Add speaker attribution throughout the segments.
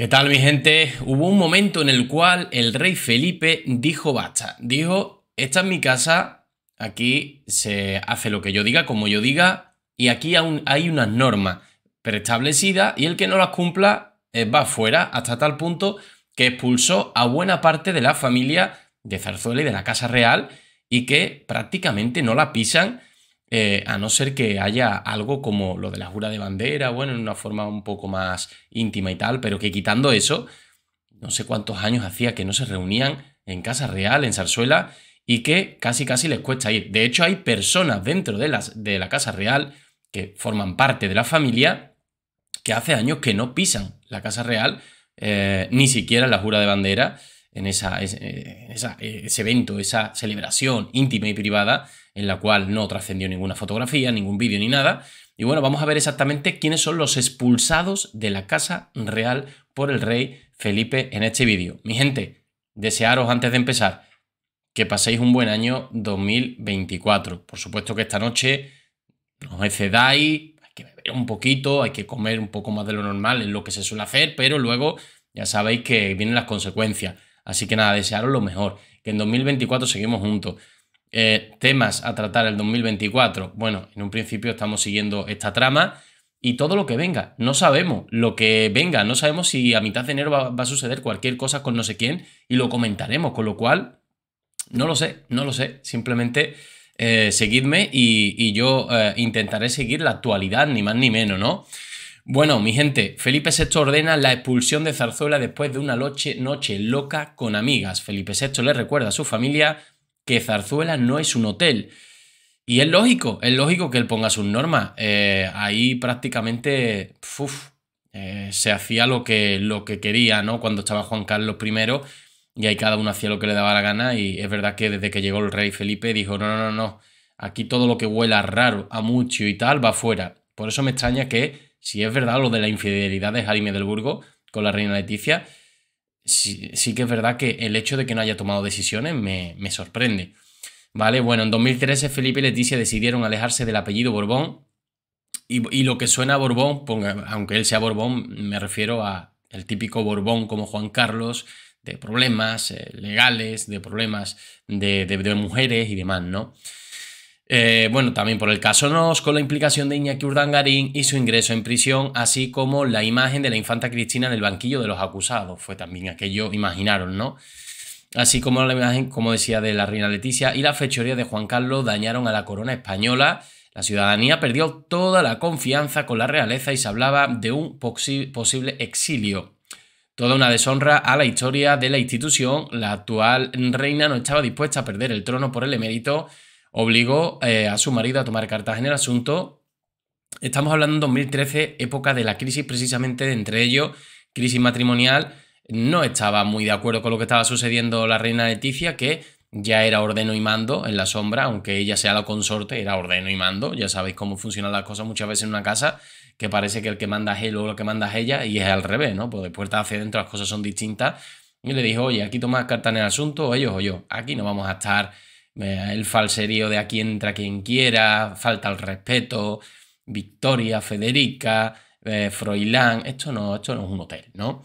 Speaker 1: ¿Qué tal mi gente? Hubo un momento en el cual el rey Felipe dijo basta, dijo, esta es mi casa, aquí se hace lo que yo diga, como yo diga, y aquí hay unas normas preestablecidas y el que no las cumpla eh, va fuera hasta tal punto que expulsó a buena parte de la familia de Zarzuela y de la Casa Real y que prácticamente no la pisan eh, a no ser que haya algo como lo de la jura de bandera, bueno, en una forma un poco más íntima y tal, pero que quitando eso, no sé cuántos años hacía que no se reunían en Casa Real, en Zarzuela, y que casi casi les cuesta ir. De hecho, hay personas dentro de, las, de la Casa Real que forman parte de la familia que hace años que no pisan la Casa Real, eh, ni siquiera la jura de bandera, en, esa, eh, eh, ese evento, esa celebración íntima y privada, en la cual no trascendió ninguna fotografía, ningún vídeo ni nada. Y bueno, vamos a ver exactamente quiénes son los expulsados de la Casa Real por el rey Felipe en este vídeo. Mi gente, desearos antes de empezar que paséis un buen año 2024. Por supuesto que esta noche os excedáis, hay que beber un poquito, hay que comer un poco más de lo normal, es lo que se suele hacer, pero luego ya sabéis que vienen las consecuencias. Así que nada, desearos lo mejor, que en 2024 seguimos juntos. Eh, temas a tratar el 2024. Bueno, en un principio estamos siguiendo esta trama y todo lo que venga. No sabemos lo que venga, no sabemos si a mitad de enero va, a suceder cualquier cosa con no sé quién y lo comentaremos, con lo cual, no lo sé, no lo sé. Simplemente eh, seguidme y, yo eh, intentaré seguir la actualidad, ni más ni menos, ¿no? Bueno, mi gente, Felipe VI ordena la expulsión de Zarzuela después de una noche, noche loca con amigas. Felipe VI le recuerda a su familia que Zarzuela no es un hotel. Y es lógico, es lógico que él ponga sus normas. Eh, ahí prácticamente eh, se hacía lo que, lo que quería, ¿no? Cuando estaba Juan Carlos I y ahí cada uno hacía lo que le daba la gana. Y es verdad que desde que llegó el rey Felipe dijo, no, no, no, no, aquí todo lo que huela raro, a mucho y tal va fuera. Por eso me extraña que si es verdad lo de la infidelidad de Jaime del con la reina Leticia, sí, que es verdad que el hecho de que no haya tomado decisiones me, sorprende. Vale, bueno, en 2013 Felipe y Leticia decidieron alejarse del apellido Borbón y, lo que suena a Borbón, aunque él sea Borbón, me refiero a el típico Borbón como Juan Carlos, de problemas eh, legales, de problemas de, de mujeres y demás, ¿no? Eh, bueno, también por el caso Nos, con la implicación de Iñaki Urdangarín y su ingreso en prisión, así como la imagen de la infanta Cristina en el banquillo de los acusados. Fue también aquello, imaginaron, ¿no? Así como la imagen, como decía, de la reina Leticia y la fechoría de Juan Carlos dañaron a la corona española. La ciudadanía perdió toda la confianza con la realeza y se hablaba de un posible exilio. Toda una deshonra a la historia de la institución. La actual reina no estaba dispuesta a perder el trono por el emérito obligó eh, a su marido a tomar cartas en el asunto. Estamos hablando en 2013, época de la crisis precisamente, entre ellos crisis matrimonial. No estaba muy de acuerdo con lo que estaba sucediendo la reina Leticia, que ya era ordeno y mando en la sombra, aunque ella sea la consorte, era ordeno y mando. Ya sabéis cómo funcionan las cosas muchas veces en una casa, que parece que el que manda es él o lo que manda es ella, y es al revés, ¿no? Pues de puerta hacia adentro las cosas son distintas. Y le dijo, oye, aquí tomas cartas en el asunto, o ellos o yo. Aquí no vamos a estar eh, el falserío de aquí entra quien quiera, falta el respeto, Victoria, Federica, eh, Froilán, esto no, esto no es un hotel, ¿no?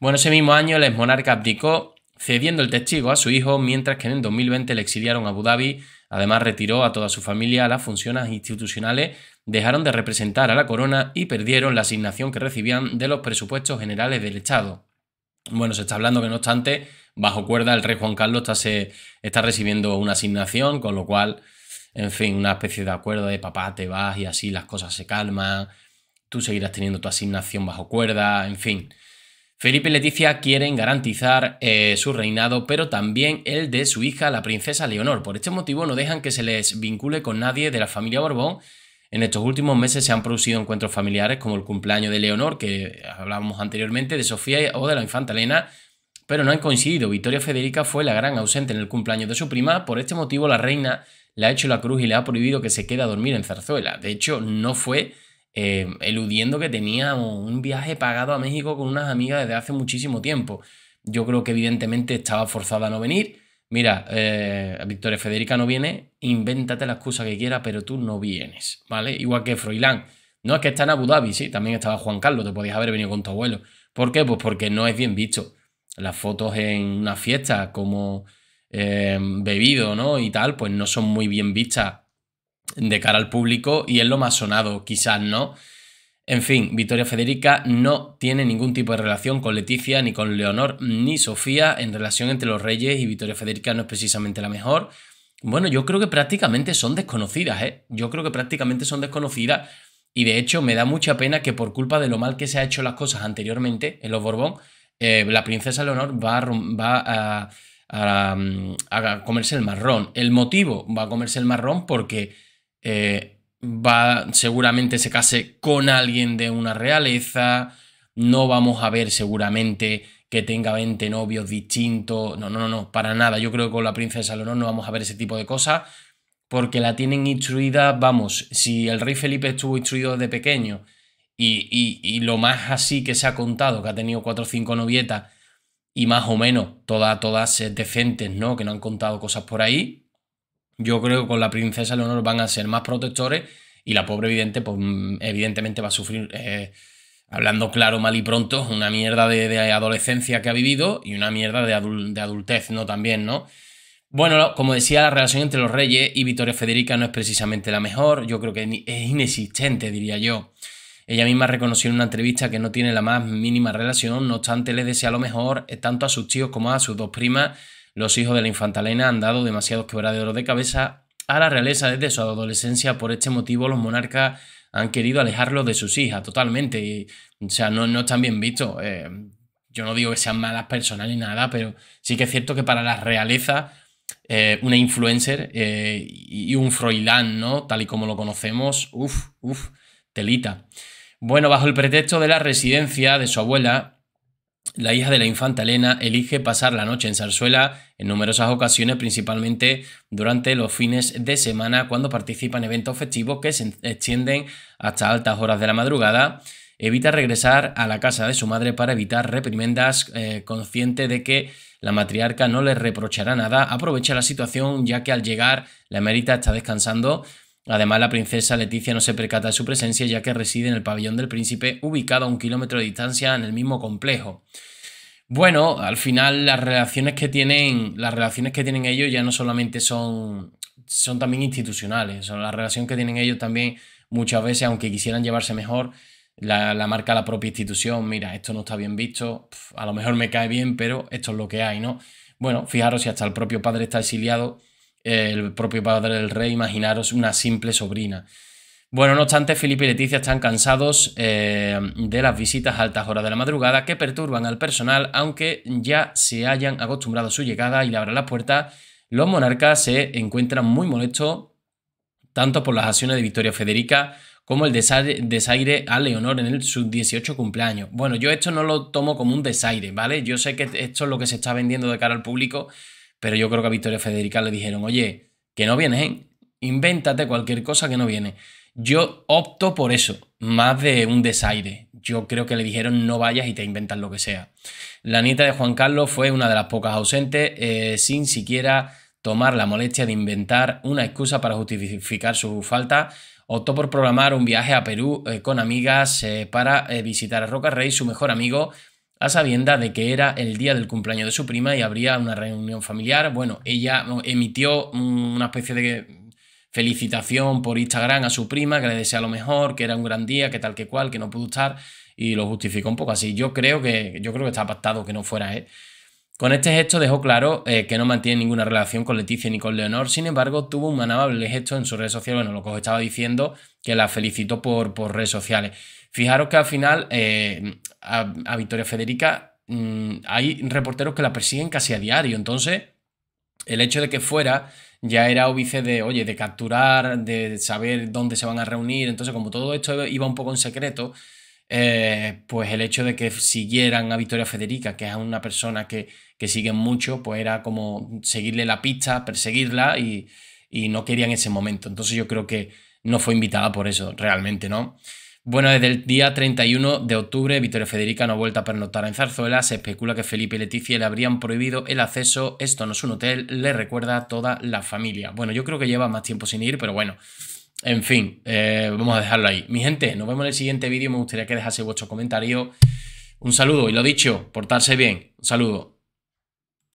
Speaker 1: Bueno, ese mismo año el monarca abdicó cediendo el testigo a su hijo, mientras que en el 2020 le exiliaron a Abu Dhabi, además retiró a toda su familia las funciones institucionales, dejaron de representar a la corona y perdieron la asignación que recibían de los presupuestos generales del Estado. Bueno, se está hablando que no obstante, bajo cuerda, el rey Juan Carlos está, se, está recibiendo una asignación, con lo cual, en fin, una especie de acuerdo de papá, te vas y así las cosas se calman, tú seguirás teniendo tu asignación bajo cuerda, en fin. Felipe y Leticia quieren garantizar eh, su reinado, pero también el de su hija, la princesa Leonor. Por este motivo no dejan que se les vincule con nadie de la familia Borbón en estos últimos meses se han producido encuentros familiares como el cumpleaños de Leonor, que hablábamos anteriormente, de Sofía o de la infanta Elena, pero no han coincidido. Victoria Federica fue la gran ausente en el cumpleaños de su prima. Por este motivo, la reina le ha hecho la cruz y le ha prohibido que se quede a dormir en Zarzuela. De hecho, no fue eh, eludiendo que tenía un viaje pagado a México con unas amigas desde hace muchísimo tiempo. Yo creo que evidentemente estaba forzada a no venir mira, eh, Victoria Federica no viene, invéntate la excusa que quiera, pero tú no vienes, ¿vale? Igual que Froilán. No es que está en Abu Dhabi, sí, también estaba Juan Carlos, te podías haber venido con tu abuelo. ¿Por qué? Pues porque no es bien visto. Las fotos en una fiesta, como eh, bebido, ¿no? Y tal, pues no son muy bien vistas de cara al público y es lo más sonado, quizás, ¿no? En fin, Victoria Federica no tiene ningún tipo de relación con Leticia, ni con Leonor, ni Sofía en relación entre los reyes y Victoria Federica no es precisamente la mejor. Bueno, yo creo que prácticamente son desconocidas, ¿eh? Yo creo que prácticamente son desconocidas y de hecho me da mucha pena que por culpa de lo mal que se ha hecho las cosas anteriormente en los Borbón, eh, la princesa Leonor va, mm, a, comerse el marrón. El motivo va a comerse el marrón porque... Eh, va seguramente se case con alguien de una realeza, no vamos a ver seguramente que tenga 20 novios distintos, no, no, no, no para nada, yo creo que con la princesa Leonor no vamos a ver ese tipo de cosas, porque la tienen instruida, vamos, si el rey Felipe estuvo instruido desde pequeño y, lo más así que se ha contado, que ha tenido cuatro o cinco novietas y más o menos todas, todas eh, decentes, ¿no? Que no han contado cosas por ahí, yo creo que con la princesa Leonor van a ser más protectores y la pobre evidente, pues, mm, evidentemente va a sufrir, eh, hablando claro, mal y pronto, una mierda de, adolescencia que ha vivido y una mierda de, de adultez, ¿no? También, ¿no? Bueno, como decía, la relación entre los reyes y Victoria Federica no es precisamente la mejor, yo creo que es inexistente, diría yo. Ella misma reconoció en una entrevista que no tiene la más mínima relación, no obstante le desea lo mejor eh, tanto a sus tíos como a sus dos primas los hijos de la infanta Elena han dado demasiados quebraderos de cabeza a la realeza desde su adolescencia. Por este motivo, los monarcas han querido alejarlos de sus hijas totalmente. o sea, no, están bien vistos. Eh, yo no digo que sean malas personas ni nada, pero sí que es cierto que para la realeza, eh, una influencer eh, y un Froilán, ¿no? Tal y como lo conocemos, uff, uff, telita. Bueno, bajo el pretexto de la residencia de su abuela, la hija de la infanta Elena elige pasar la noche en Zarzuela en numerosas ocasiones, principalmente durante los fines de semana, cuando participa en eventos festivos que se extienden hasta altas horas de la madrugada. Evita regresar a la casa de su madre para evitar reprimendas, eh, consciente de que la matriarca no le reprochará nada. Aprovecha la situación ya que al llegar la emerita está descansando Además, la princesa Leticia no se percata de su presencia ya que reside en el pabellón del príncipe, ubicado a un kilómetro de distancia en el mismo complejo. Bueno, al final las relaciones que tienen, las relaciones que tienen ellos ya no solamente son, son también institucionales, son la relación que tienen ellos también muchas veces, aunque quisieran llevarse mejor, la, la marca la propia institución, mira, esto no está bien visto, a lo mejor me cae bien, pero esto es lo que hay, ¿no? Bueno, fijaros si hasta el propio padre está exiliado el propio padre del rey, imaginaros una simple sobrina. Bueno, no obstante, Felipe y Leticia están cansados eh, de las visitas a altas horas de la madrugada que perturban al personal, aunque ya se hayan acostumbrado a su llegada y le abran las puertas, los monarcas se encuentran muy molestos tanto por las acciones de Victoria Federica como el desaire a Leonor en el 18 cumpleaños. Bueno, yo esto no lo tomo como un desaire, ¿vale? Yo sé que esto es lo que se está vendiendo de cara al público, pero yo creo que a Victoria Federica le dijeron, oye, que no vienes, ¿eh? Invéntate cualquier cosa que no viene. Yo opto por eso, más de un desaire. Yo creo que le dijeron no vayas y te inventas lo que sea. La nieta de Juan Carlos fue una de las pocas ausentes, eh, sin siquiera tomar la molestia de inventar una excusa para justificar su falta, optó por programar un viaje a Perú eh, con amigas eh, para visitar a Roca Rey, su mejor amigo, a sabienda de que era el día del cumpleaños de su prima y habría una reunión familiar. Bueno, ella emitió una especie de felicitación por Instagram a su prima, que le desea lo mejor, que era un gran día, que tal que cual, que no pudo estar, y lo justificó un poco así. Yo creo que, yo creo que está pactado que no fuera, ¿eh? Con este gesto dejó claro eh, que no mantiene ninguna relación con Leticia ni con Leonor, sin embargo tuvo un manable gesto en sus redes sociales, bueno, lo que os estaba diciendo, que la felicitó por, por redes sociales. Fijaros que al final eh, a, Victoria Federica mm, hay reporteros que la persiguen casi a diario, entonces el hecho de que fuera ya era óbice de, oye, de capturar, de saber dónde se van a reunir, entonces como todo esto iba un poco en secreto, eh, pues el hecho de que siguieran a Victoria Federica, que es una persona que, que siguen mucho, pues era como seguirle la pista, perseguirla y, y no querían ese momento. Entonces yo creo que no fue invitada por eso, realmente, ¿no? Bueno, desde el día 31 de octubre, Victoria Federica no ha vuelto a pernoctar en Zarzuela. Se especula que Felipe y Leticia le habrían prohibido el acceso. Esto no es un hotel, le recuerda a toda la familia. Bueno, yo creo que lleva más tiempo sin ir, pero bueno, en fin, eh, vamos a dejarlo ahí. Mi gente, nos vemos en el siguiente vídeo. Me gustaría que dejase vuestro comentario. Un saludo y lo dicho, portarse bien. Un saludo.